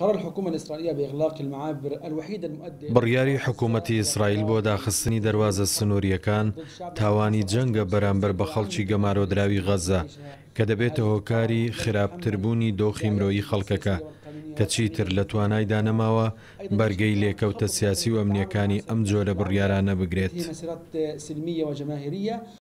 بڕیاری حکوومەتی ئیسرائیل بۆ داخستنی دەواازە سنووریەکان تاوانی جەنگە بەرامبەر بە خەڵکی گەمارۆدراوی غەزە کە دەبێتە هۆکاری خراپتربوونی دۆخی مرۆیی خەڵکەکە کە چیتر لە توانایدا نەماوە بەرگەی لێکەوتە سیاسی و ئەمنیەکانی ئەم جۆرە بڕیارانە بگرێت.